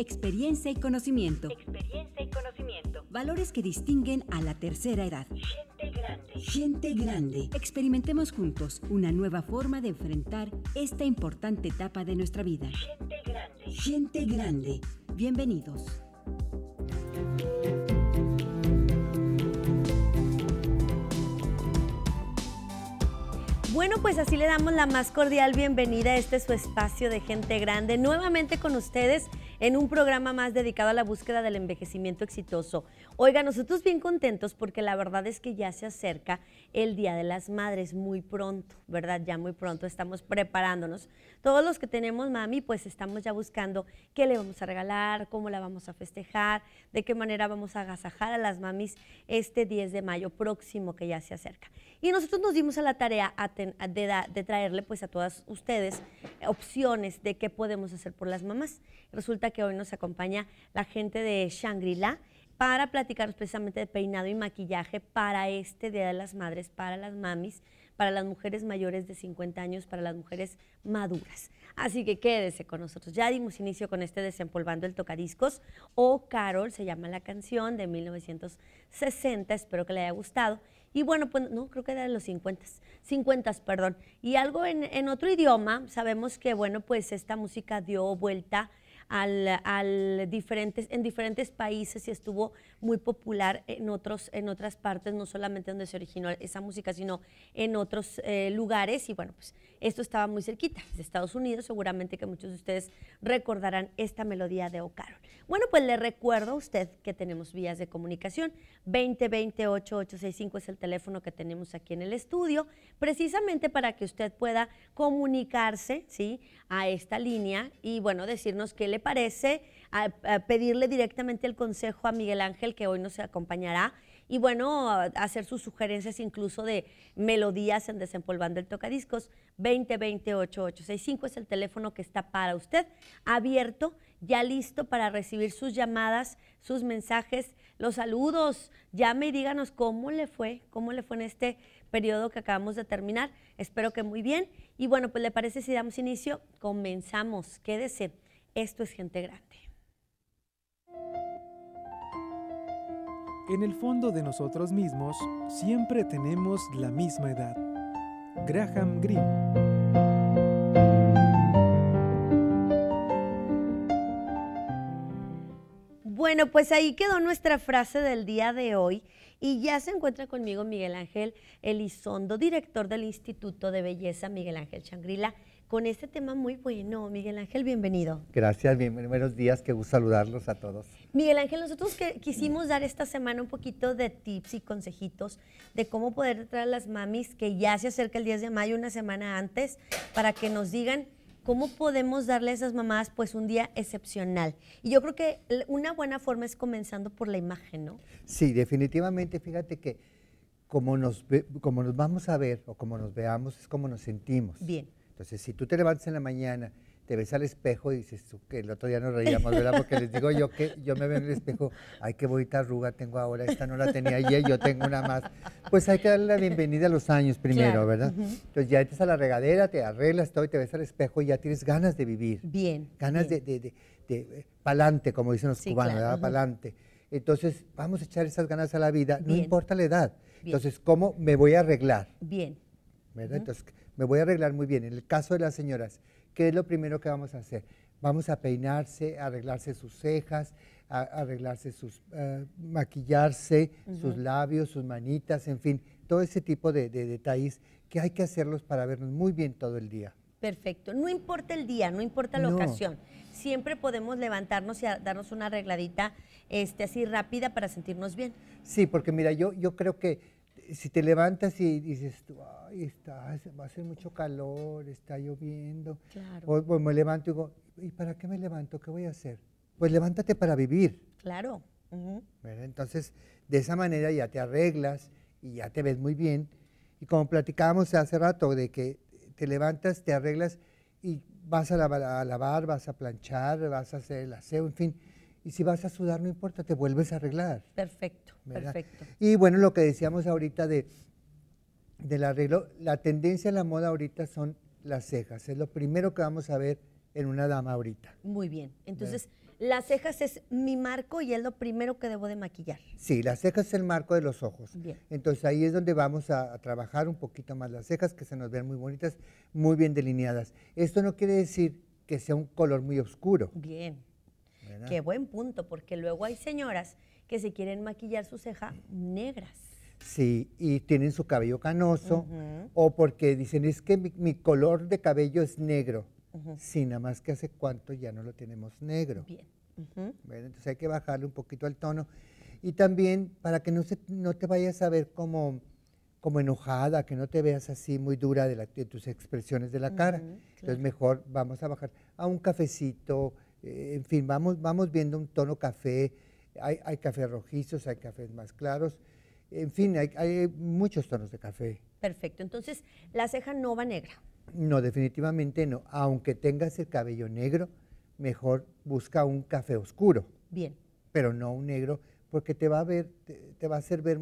Experiencia y conocimiento. Experiencia y conocimiento. Valores que distinguen a la tercera edad. Gente grande. Gente grande. Experimentemos juntos una nueva forma de enfrentar esta importante etapa de nuestra vida. Gente grande. Gente grande. Bienvenidos. Bueno, pues así le damos la más cordial bienvenida a este su espacio de gente grande. Nuevamente con ustedes en un programa más dedicado a la búsqueda del envejecimiento exitoso. Oiga, nosotros bien contentos porque la verdad es que ya se acerca el Día de las Madres muy pronto, ¿verdad? Ya muy pronto estamos preparándonos. Todos los que tenemos mami, pues estamos ya buscando qué le vamos a regalar, cómo la vamos a festejar, de qué manera vamos a agasajar a las mamis este 10 de mayo próximo que ya se acerca. Y nosotros nos dimos a la tarea de, de traerle pues a todas ustedes opciones de qué podemos hacer por las mamás. Resulta que hoy nos acompaña, la gente de Shangri-La, para platicarnos precisamente de peinado y maquillaje para este Día de las Madres, para las mamis, para las mujeres mayores de 50 años, para las mujeres maduras. Así que quédese con nosotros. Ya dimos inicio con este Desempolvando el Tocadiscos o oh, Carol, se llama la canción de 1960. Espero que le haya gustado. Y bueno, pues no, creo que era de los 50, 50, perdón. Y algo en, en otro idioma, sabemos que, bueno, pues esta música dio vuelta al, diferentes, en diferentes países y estuvo muy popular en, otros, en otras partes, no solamente donde se originó esa música, sino en otros eh, lugares. Y bueno, pues esto estaba muy cerquita, de Estados Unidos, seguramente que muchos de ustedes recordarán esta melodía de O'Carroll. Bueno, pues le recuerdo a usted que tenemos vías de comunicación. 2020-8865 es el teléfono que tenemos aquí en el estudio, precisamente para que usted pueda comunicarse ¿sí? a esta línea y, bueno, decirnos qué le parece a, pedirle directamente el consejo a Miguel Ángel, que hoy nos acompañará, y bueno, hacer sus sugerencias incluso de melodías en Desempolvando el Tocadiscos. 2020-8865 es el teléfono que está para usted, abierto, ya listo para recibir sus llamadas, sus mensajes, los saludos. Llame y díganos cómo le fue, cómo le fue en este periodo que acabamos de terminar. Espero que muy bien. Y bueno, pues le parece si damos inicio, comenzamos. Quédese, esto es gente grande. En el fondo de nosotros mismos siempre tenemos la misma edad. Graham Green Bueno, pues ahí quedó nuestra frase del día de hoy y ya se encuentra conmigo Miguel Ángel Elizondo, director del Instituto de Belleza Miguel Ángel Changrila, con este tema muy bueno. Miguel Ángel, bienvenido. Gracias, Bienvenidos buenos días, qué gusto saludarlos a todos. Miguel Ángel, nosotros quisimos mm. dar esta semana un poquito de tips y consejitos de cómo poder traer a las mamis que ya se acerca el 10 de mayo, una semana antes, para que nos digan cómo podemos darle a esas mamás pues un día excepcional. Y yo creo que una buena forma es comenzando por la imagen, ¿no? Sí, definitivamente, fíjate que como nos, como nos vamos a ver o como nos veamos es como nos sentimos. Bien. Entonces, si tú te levantas en la mañana te ves al espejo y dices, que el otro día nos reíamos, ¿verdad? Porque les digo yo que yo me veo en el espejo, ay, qué bonita arruga tengo ahora, esta no la tenía ayer, yo tengo una más. Pues hay que darle la bienvenida a los años primero, ¿verdad? Entonces ya entras a la regadera, te arreglas todo y te ves al espejo y ya tienes ganas de vivir. Bien. Ganas de, de, de, de eh, pa'lante, como dicen los cubanos, ¿verdad? Pa'lante. Entonces, vamos a echar esas ganas a la vida, no importa la edad. Entonces, ¿cómo me voy a arreglar? Bien. ¿Verdad? Entonces, me voy a arreglar muy bien. En el caso de las señoras, ¿qué es lo primero que vamos a hacer? Vamos a peinarse, arreglarse sus cejas, arreglarse sus, eh, maquillarse, sus labios, sus manitas, en fin, todo ese tipo de, detalles que hay que hacerlos para vernos muy bien todo el día. Perfecto, no importa el día, no importa la ocasión, siempre podemos levantarnos y darnos una arregladita este, así rápida para sentirnos bien. Sí, porque mira, yo, yo creo que si te levantas y dices, ay, está, va a hacer mucho calor, está lloviendo, claro. me levanto y digo, ¿y para qué me levanto? ¿Qué voy a hacer? Pues levántate para vivir. Claro. Entonces, de esa manera ya te arreglas y ya te ves muy bien. Y como platicábamos hace rato, de que te levantas, te arreglas y vas a lavar, a lavar vas a planchar, vas a hacer el aseo, en fin, y si vas a sudar, no importa, te vuelves a arreglar. Perfecto, perfecto. Y bueno, lo que decíamos ahorita de, del arreglo, la tendencia a la moda ahorita son las cejas. Es lo primero que vamos a ver en una dama ahorita. Muy bien. Entonces, las cejas es mi marco y es lo primero que debo de maquillar. Sí, las cejas es el marco de los ojos. Bien. Entonces, ahí es donde vamos a, a trabajar un poquito más las cejas, que se nos ven muy bonitas, muy bien delineadas. Esto no quiere decir que sea un color muy oscuro. Bien Qué buen punto, porque luego hay señoras que se quieren maquillar su ceja negras. Sí, y tienen su cabello canoso o porque dicen es que mi, color de cabello es negro. Uh nada más que hace cuánto ya no lo tenemos negro. Bien. bueno, entonces hay que bajarle un poquito al tono. Y también para que no, se, no te vayas a ver como, como enojada, que no te veas así muy dura de, tus expresiones de la cara. Entonces mejor vamos a bajar a un cafecito, eh, en fin, vamos, vamos viendo un tono café, hay, hay cafés rojizos, hay cafés más claros, en fin, hay, muchos tonos de café. Perfecto, entonces la ceja no va negra. No, definitivamente no. Aunque tengas el cabello negro, mejor busca un café oscuro. Bien. Pero no un negro, porque te va a ver, te, va a hacer ver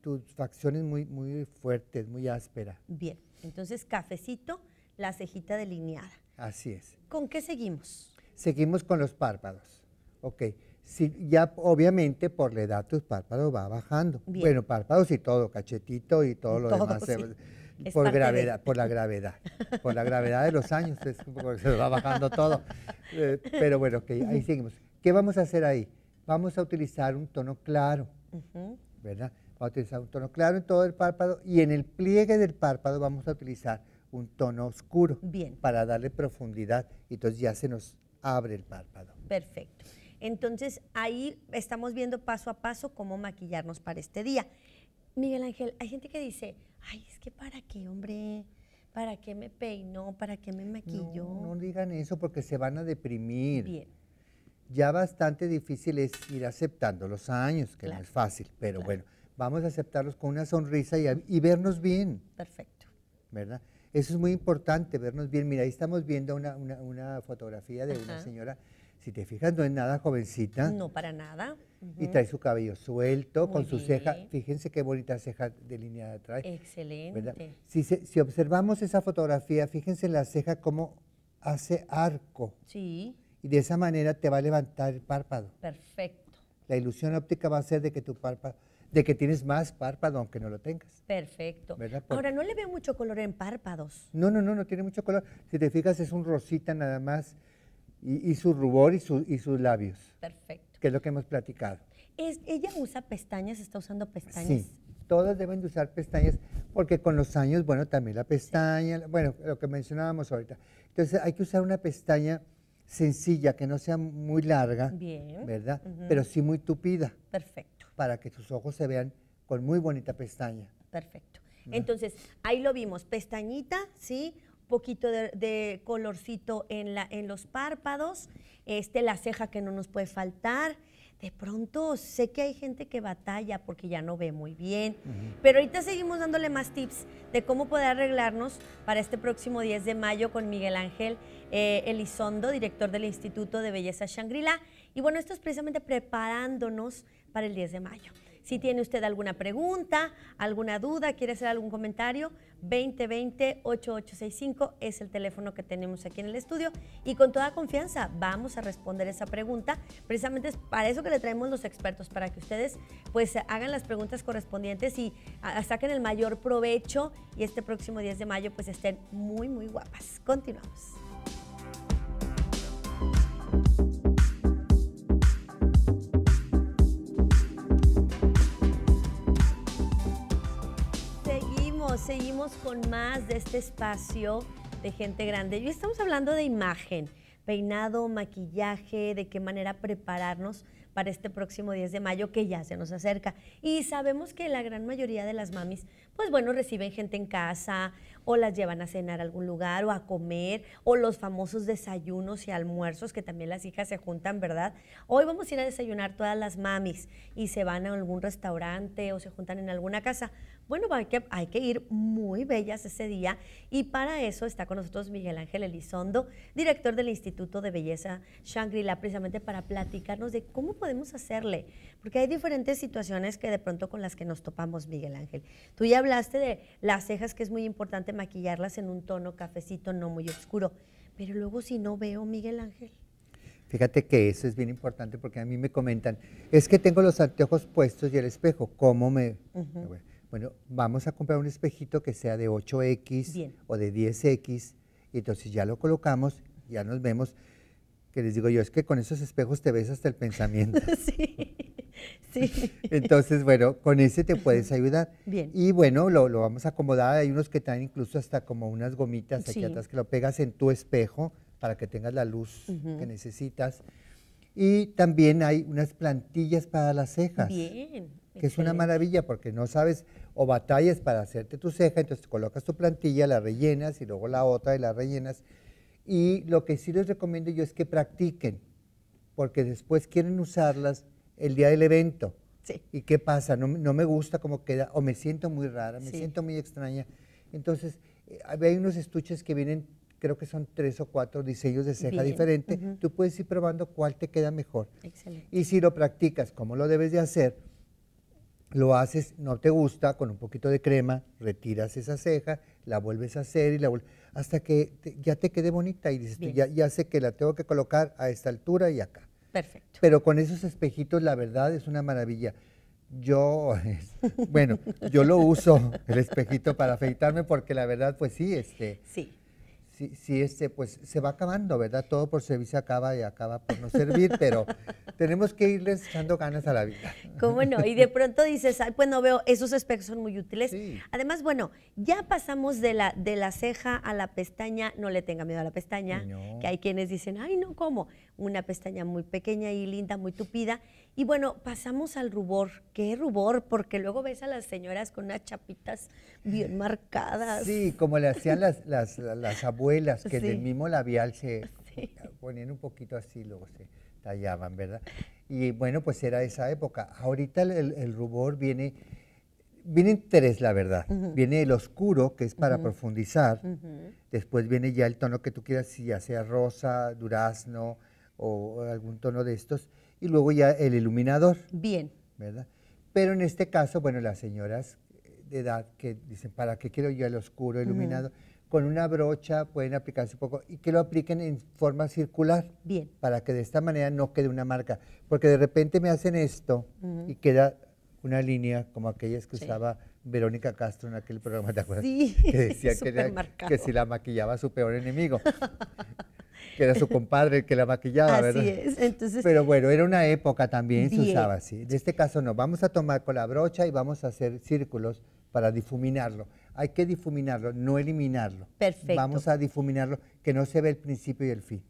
tus facciones muy, muy fuertes, muy áspera. Bien. Entonces, cafecito, la cejita delineada. Así es. ¿Con qué seguimos? Seguimos con los párpados. Ok. Si ya obviamente por la edad tus párpados va bajando. Bueno, párpados y todo, cachetito y todo lo demás. Eh, por gravedad, por la gravedad. por la gravedad de los años, se va bajando todo. Eh, pero bueno, que ahí seguimos. ¿Qué vamos a hacer ahí? Vamos a utilizar un tono claro, ¿verdad? Vamos a utilizar un tono claro en todo el párpado y en el pliegue del párpado vamos a utilizar un tono oscuro Bien. para darle profundidad. Entonces ya se nos abre el párpado. Perfecto. Entonces ahí estamos viendo paso a paso cómo maquillarnos para este día. Miguel Ángel, hay gente que dice, ay, es que para qué, hombre, para qué me peino, para qué me maquillo. No, digan eso porque se van a deprimir. Bien. Ya bastante difícil es ir aceptando los años, que no es fácil, pero bueno, vamos a aceptarlos con una sonrisa y, y vernos bien. Perfecto. ¿Verdad? Eso es muy importante, vernos bien. Mira, ahí estamos viendo una, fotografía de una señora, si te fijas, no es nada jovencita. No, para nada. Y trae su cabello suelto, con su ceja. Fíjense qué bonita ceja delineada trae. Excelente. Si, si observamos esa fotografía, fíjense la ceja cómo hace arco. Sí. Y de esa manera te va a levantar el párpado. Perfecto. La ilusión óptica va a ser de que tu párpado de que tienes más párpado aunque no lo tengas. Perfecto. Ahora, no le veo mucho color en párpados. No, no, no, no tiene mucho color. Si te fijas, es un rosita nada más y, su rubor y, sus labios. Perfecto. Que es lo que hemos platicado. Es, ¿Ella usa pestañas? ¿Está usando pestañas? Sí, todas deben de usar pestañas porque con los años, bueno, también la pestaña, bueno, lo que mencionábamos ahorita. Entonces hay que usar una pestaña sencilla, que no sea muy larga, Bien. ¿verdad? Pero sí muy tupida. Perfecto para que sus ojos se vean con muy bonita pestaña. Perfecto. Entonces, ahí lo vimos, pestañita, ¿sí? poquito de, colorcito en, la, en los párpados, este, la ceja que no nos puede faltar. De pronto sé que hay gente que batalla porque ya no ve muy bien, pero ahorita seguimos dándole más tips de cómo poder arreglarnos para este próximo 10 de mayo con Miguel Ángel eh, Elizondo, director del Instituto de Belleza Shangri-La. Y bueno, esto es precisamente preparándonos para el 10 de mayo. Si tiene usted alguna pregunta, alguna duda, quiere hacer algún comentario, 2020-8865 es el teléfono que tenemos aquí en el estudio y con toda confianza vamos a responder esa pregunta. Precisamente es para eso que le traemos los expertos, para que ustedes pues hagan las preguntas correspondientes y saquen el mayor provecho y este próximo 10 de mayo pues estén muy, muy guapas. Continuamos. seguimos con más de este espacio de gente grande. Hoy estamos hablando de imagen, peinado, maquillaje, de qué manera prepararnos para este próximo 10 de mayo que ya se nos acerca. Y sabemos que la gran mayoría de las mamis, pues bueno, reciben gente en casa, o las llevan a cenar a algún lugar o a comer, o los famosos desayunos y almuerzos que también las hijas se juntan, ¿verdad? Hoy vamos a ir a desayunar todas las mamis y se van a algún restaurante o se juntan en alguna casa. Bueno, hay que, hay que ir muy bellas ese día y para eso está con nosotros Miguel Ángel Elizondo, director del Instituto de Belleza Shangri-La, precisamente para platicarnos de cómo podemos hacerle, porque hay diferentes situaciones que de pronto con las que nos topamos, Miguel Ángel. Tú ya hablaste de las cejas, que es muy importante maquillarlas en un tono cafecito no muy oscuro. Pero luego si no veo, Miguel Ángel. Fíjate que eso es bien importante porque a mí me comentan, es que tengo los anteojos puestos y el espejo, ¿cómo me...? Bueno, vamos a comprar un espejito que sea de 8X o de 10X, y entonces ya lo colocamos, ya nos vemos, que les digo yo, es que con esos espejos te ves hasta el pensamiento. Entonces, bueno, con ese te puedes ayudar. Bien. Y bueno, lo, vamos a acomodar. Hay unos que traen incluso hasta como unas gomitas aquí atrás que lo pegas en tu espejo para que tengas la luz que necesitas. Y también hay unas plantillas para las cejas. Que es una maravilla porque no sabes o batallas para hacerte tu ceja, entonces colocas tu plantilla, la rellenas y luego la otra y la rellenas. Y lo que sí les recomiendo yo es que practiquen, porque después quieren usarlas el día del evento. ¿Y qué pasa? No, me gusta cómo queda, o me siento muy rara, me siento muy extraña. Entonces, eh, hay unos estuches que vienen, creo que son tres o cuatro diseños de ceja diferente. Tú puedes ir probando cuál te queda mejor. Y si lo practicas como lo debes de hacer, lo haces, no te gusta, con un poquito de crema, retiras esa ceja, la vuelves a hacer y la hasta que ya te quede bonita y dices, ya, ya sé que la tengo que colocar a esta altura y acá. Perfecto. Pero con esos espejitos, la verdad, es una maravilla. Yo, bueno, yo lo uso, el espejito, para afeitarme, porque la verdad, pues sí, este. Sí. Sí, sí, este, pues se va acabando, ¿verdad? Todo por servicio acaba y acaba por no servir, pero tenemos que irles echando ganas a la vida. ¿Cómo no? Y de pronto dices, ay, pues no veo, esos espejos son muy útiles. Además, bueno, ya pasamos de la, de la ceja a la pestaña, no le tenga miedo a la pestaña, que hay quienes dicen, ay, no, ¿cómo? una pestaña muy pequeña y linda, muy tupida. Y bueno, pasamos al rubor. ¿Qué rubor? Porque luego ves a las señoras con unas chapitas bien mm. marcadas. Sí, como le hacían las, las, abuelas, que del mismo labial se ponían un poquito así, luego se tallaban, ¿verdad? Y bueno, pues era esa época. Ahorita el, rubor viene, viene tres, la verdad. Viene el oscuro, que es para profundizar. Después viene ya el tono que tú quieras, ya sea rosa, durazno, o algún tono de estos, y luego ya el iluminador. Bien. ¿Verdad? Pero en este caso, bueno, las señoras de edad que dicen, ¿para qué quiero yo el oscuro iluminado? Con una brocha pueden aplicarse un poco y que lo apliquen en forma circular. Bien. Para que de esta manera no quede una marca. Porque de repente me hacen esto y queda una línea como aquellas que usaba Verónica Castro en aquel programa, ¿te acuerdas? que decía que, si la maquillaba su peor enemigo. que era su compadre el que la maquillaba, ¿verdad? Así es, entonces... Pero bueno, era una época también, se usaba así. En este caso no, vamos a tomar con la brocha y vamos a hacer círculos para difuminarlo. Hay que difuminarlo, no eliminarlo. Perfecto. Vamos a difuminarlo, que no se ve el principio y el fin.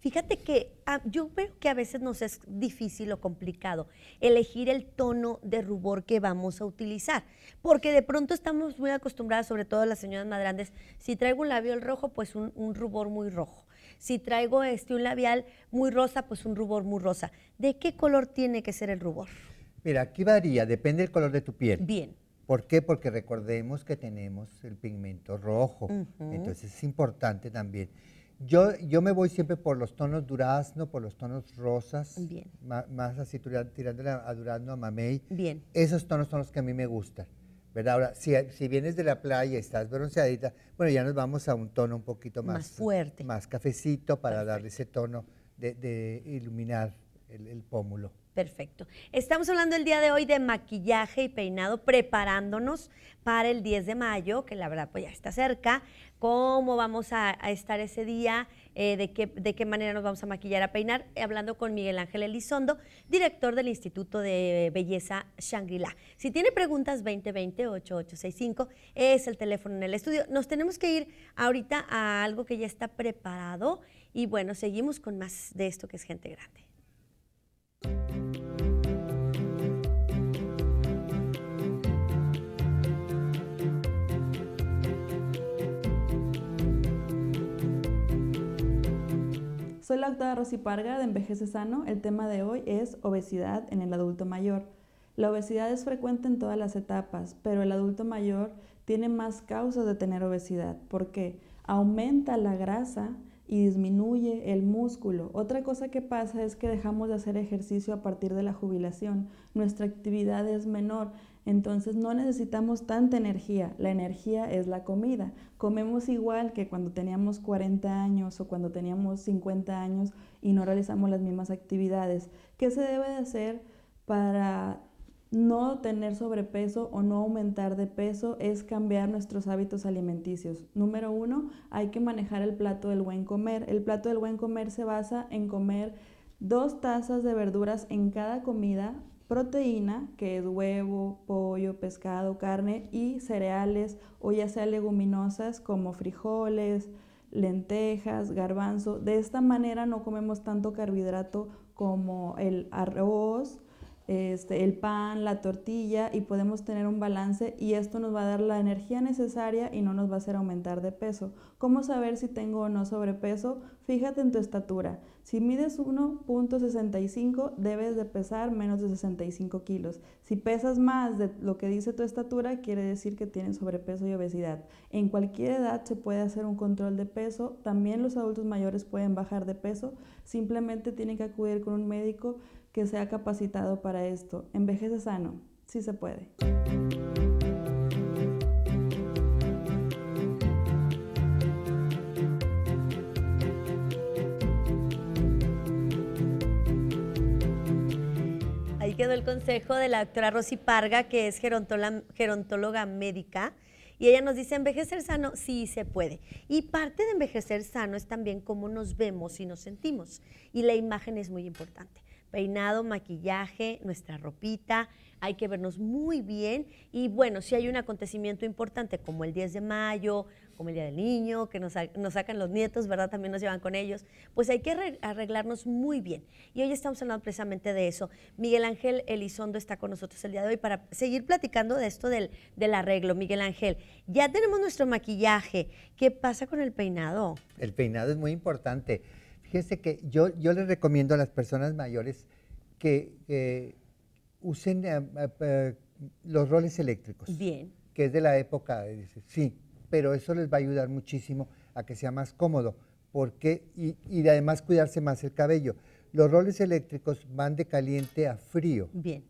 Fíjate que ah, yo veo que a veces nos es difícil o complicado elegir el tono de rubor que vamos a utilizar, porque de pronto estamos muy acostumbradas, sobre todo las señoras más grandes, si traigo un labial rojo, pues un rubor muy rojo. Si traigo este, un labial muy rosa, pues un rubor muy rosa. ¿De qué color tiene que ser el rubor? Mira, aquí varía, depende del color de tu piel. Bien. ¿Por qué? Porque recordemos que tenemos el pigmento rojo, entonces es importante también. Yo, yo me voy siempre por los tonos durazno, por los tonos rosas, Bien. Más, así tirándole a durazno, a mamey. Bien. Esos tonos son los que a mí me gustan. ¿verdad? Ahora, si, vienes de la playa y estás bronceadita, bueno, ya nos vamos a un tono un poquito más, más fuerte. Más cafecito para darle ese tono de, iluminar el, el pómulo. Perfecto. Estamos hablando el día de hoy de maquillaje y peinado, preparándonos para el 10 de mayo, que la verdad pues ya está cerca. ¿Cómo vamos a, estar ese día? Eh, de, qué, de, qué, manera nos vamos a maquillar, a peinar? Eh, hablando con Miguel Ángel Elizondo, director del Instituto de Belleza Shangri-La. Si tiene preguntas, 2020-8865 es el teléfono en el estudio. Nos tenemos que ir ahorita a algo que ya está preparado y bueno, seguimos con más de esto que es gente grande. Soy la doctora Rosy Parga de Envejece Sano. El tema de hoy es obesidad en el adulto mayor. La obesidad es frecuente en todas las etapas, pero el adulto mayor tiene más causas de tener obesidad porque aumenta la grasa y disminuye el músculo. Otra cosa que pasa es que dejamos de hacer ejercicio a partir de la jubilación. Nuestra actividad es menor entonces no necesitamos tanta energía, la energía es la comida. Comemos igual que cuando teníamos 40 años o cuando teníamos 50 años y no realizamos las mismas actividades. ¿Qué se debe de hacer para no tener sobrepeso o no aumentar de peso es cambiar nuestros hábitos alimenticios. Número uno, hay que manejar el plato del buen comer. El plato del buen comer se basa en comer dos tazas de verduras en cada comida proteína, que es huevo, pollo, pescado, carne y cereales o ya sea leguminosas como frijoles, lentejas, garbanzo. De esta manera no comemos tanto carbohidrato como el arroz, este, el pan, la tortilla y podemos tener un balance y esto nos va a dar la energía necesaria y no nos va a hacer aumentar de peso. ¿Cómo saber si tengo o no sobrepeso? Fíjate en tu estatura. Si mides 1.65 debes de pesar menos de 65 kilos. Si pesas más de lo que dice tu estatura quiere decir que tienes sobrepeso y obesidad. En cualquier edad se puede hacer un control de peso. También los adultos mayores pueden bajar de peso. Simplemente tienen que acudir con un médico que sea capacitado para esto. Envejece sano, si sí se puede. Ahí quedó el consejo de la doctora Rosy Parga, que es gerontóloga médica. Y ella nos dice, envejecer sano sí se puede. Y parte de envejecer sano es también cómo nos vemos y nos sentimos. Y la imagen es muy importante peinado, maquillaje, nuestra ropita, hay que vernos muy bien y bueno, si hay un acontecimiento importante como el 10 de mayo, como el Día del Niño, que nos, sacan los nietos, ¿verdad? También nos llevan con ellos, pues hay que arreglarnos muy bien. Y hoy estamos hablando precisamente de eso. Miguel Ángel Elizondo está con nosotros el día de hoy para seguir platicando de esto del, del arreglo. Miguel Ángel, ya tenemos nuestro maquillaje. ¿Qué pasa con el peinado? El peinado es muy importante. Fíjese que yo, les recomiendo a las personas mayores que eh, usen eh, eh, los roles eléctricos. Bien. Que es de la época, sí, pero eso les va a ayudar muchísimo a que sea más cómodo. Porque, y, y además cuidarse más el cabello. Los roles eléctricos van de caliente a frío. Bien.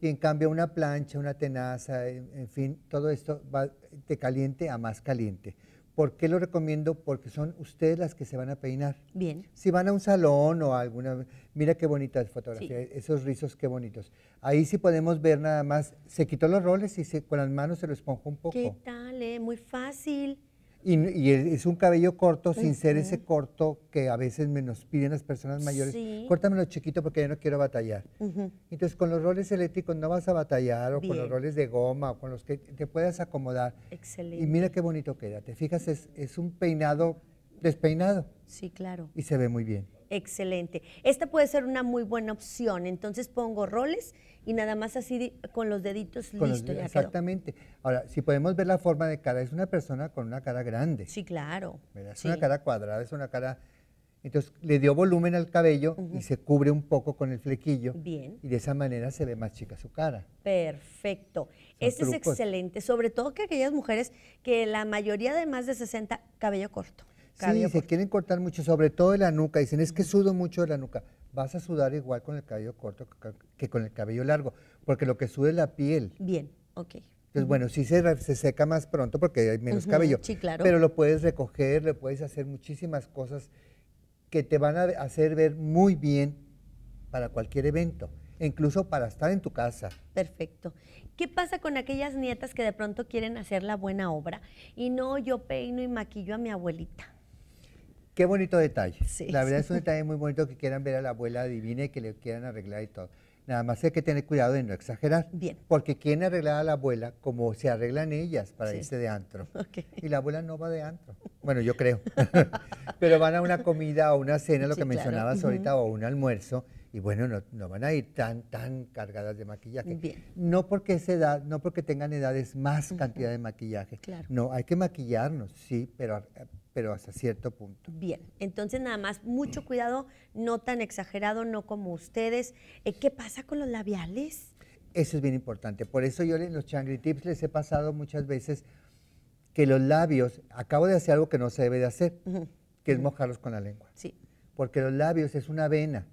Y en cambio una plancha, una tenaza, en fin, todo esto va de caliente a más caliente. ¿Por qué lo recomiendo? Porque son ustedes las que se van a peinar. Bien. Si van a un salón o alguna, mira qué bonita fotografía, esos rizos qué bonitos. Ahí sí podemos ver nada más, se quitó los roles y se, con las manos se lo esponjó un poco. ¿Qué tal? Eh? Muy fácil. Y, es un cabello corto sin ser ese corto que a veces nos piden las personas mayores. Sí. Córtamelo chiquito porque yo no quiero batallar. Entonces con los roles eléctricos no vas a batallar o con los roles de goma o con los que te puedas acomodar. Excelente. Y mira qué bonito queda. Te fijas, es, es un peinado despeinado. Sí, claro. Y se ve muy bien. Excelente. Esta puede ser una muy buena opción. Entonces pongo roles y nada más así con los deditos listo. exactamente. Ahora, si podemos ver la forma de cara, es una persona con una cara grande. Sí, claro. Es una cara cuadrada, es una cara... Entonces le dio volumen al cabello y se cubre un poco con el flequillo. Bien. Y de esa manera se ve más chica su cara. Perfecto. Este es excelente, sobre todo que aquellas mujeres que la mayoría de más de 60 cabello corto sí, se quieren cortar mucho, sobre todo de la nuca. Dicen, es que sudo mucho de la nuca. Vas a sudar igual con el cabello corto que con el cabello largo, porque lo que sube es la piel. Bien, ok. Entonces, bueno, sí se, se, seca más pronto porque hay menos cabello. Sí, claro. Pero lo puedes recoger, le puedes hacer muchísimas cosas que te van a hacer ver muy bien para cualquier evento, e incluso para estar en tu casa. Perfecto. ¿Qué pasa con aquellas nietas que de pronto quieren hacer la buena obra y no yo peino y maquillo a mi abuelita? Qué bonito detalle. la verdad es un detalle muy bonito que quieran ver a la abuela divina y que le quieran arreglar y todo. Nada más hay que tener cuidado de no exagerar. Bien. Porque quieren arreglar a la abuela como se arreglan ellas para irse de antro. Y la abuela no va de antro. Bueno, yo creo. Pero van a una comida o una cena, lo que mencionabas ahorita, o un almuerzo. Y bueno, no, van a ir tan, tan cargadas de maquillaje. No porque esa edad, no porque tengan edades más cantidad de maquillaje. Claro. No, hay que maquillarnos, sí, pero eh, pero hasta cierto punto. Bien, entonces nada más, mucho mm. cuidado, no tan exagerado, no como ustedes. Eh, ¿Qué pasa con los labiales? Eso es bien importante. Por eso yo en los Changri Tips les he pasado muchas veces que los labios, acabo de hacer algo que no se debe de hacer, que es mojarlos con la lengua. Sí. Porque los labios es una vena,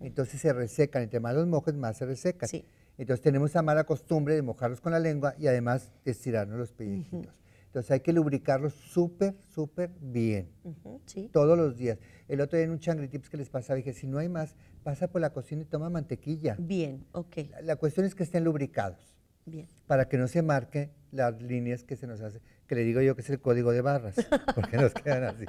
entonces se resecan, entre más los mojes, más se resecan. Sí. Entonces tenemos esa mala costumbre de mojarlos con la lengua y además estirarnos los pellejitos. Entonces hay que lubricarlos súper, súper bien. Todos los días. El otro día en un Changri Tips que les pasaba, dije, si no hay más, pasa por la cocina y toma mantequilla. Bien, ok. La, cuestión es que estén lubricados. Bien. Para que no se marquen las líneas que se nos hacen, que le digo yo que es el código de barras, porque nos quedan así.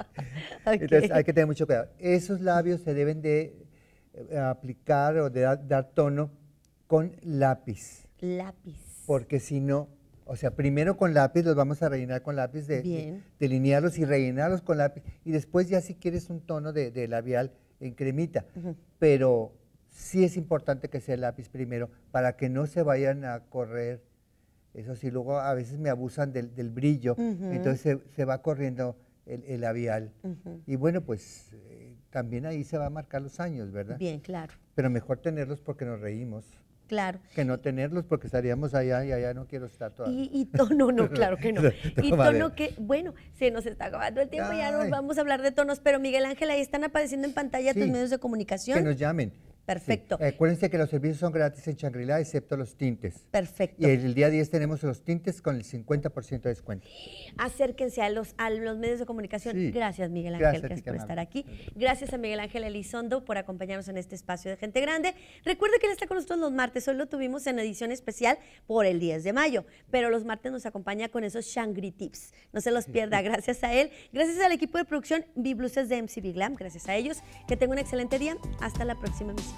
Entonces hay que tener mucho cuidado. Esos labios se deben de eh, aplicar o de dar tono con lápiz. Lápiz. Porque si no, o sea, primero con lápiz los vamos a rellenar con lápiz, de, delinearlos y rellenarlos con lápiz. Y después ya si quieres un tono de, labial en cremita. Pero sí es importante que sea el lápiz primero para que no se vayan a correr. Eso sí, luego a veces me abusan del, brillo. Entonces se, va corriendo el, labial. Y bueno, pues eh, también ahí se va a marcar los años, ¿verdad? Bien, claro. Pero mejor tenerlos porque nos reímos. Claro. Que no tenerlos porque estaríamos allá y allá no quiero estar todavía. Y, tono, no, claro que no. Y tono que, bueno, se nos está acabando el tiempo, ya no vamos a hablar de tonos, pero Miguel Ángel, ahí están apareciendo en pantalla tus medios de comunicación. Que nos llamen. Perfecto. Sí. Acuérdense que los servicios son gratis en Shangri-La, excepto los tintes. Perfecto. Y el día 10 tenemos los tintes con el 50% de descuento. Acérquense a los, medios de comunicación. Gracias, Miguel Ángel, Gracias, por estar aquí. Gracias a Miguel Ángel Elizondo por acompañarnos en este espacio de Gente Grande. Recuerda que él está con nosotros los martes. Hoy lo tuvimos en edición especial por el 10 de mayo, pero los martes nos acompaña con esos Shangri Tips. No se los pierda. Gracias a él. Gracias al equipo de producción Bibluses de MCB Glam. Gracias a ellos. Que tengan un excelente día. Hasta la próxima emisión.